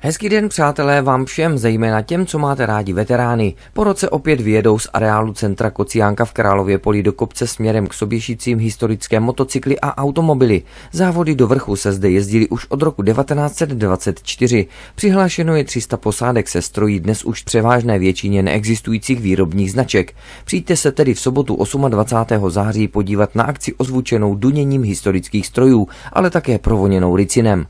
Hezký den, přátelé, vám všem, zejména těm, co máte rádi veterány. Po roce opět vyjedou z areálu centra Kociánka v Králově poli do kopce směrem k soběšícím historické motocykly a automobily. Závody do vrchu se zde jezdili už od roku 1924. Přihlášeno je 300 posádek se strojí dnes už převážné většině neexistujících výrobních značek. Přijďte se tedy v sobotu 28. září podívat na akci ozvučenou duněním historických strojů, ale také provoněnou ricinem.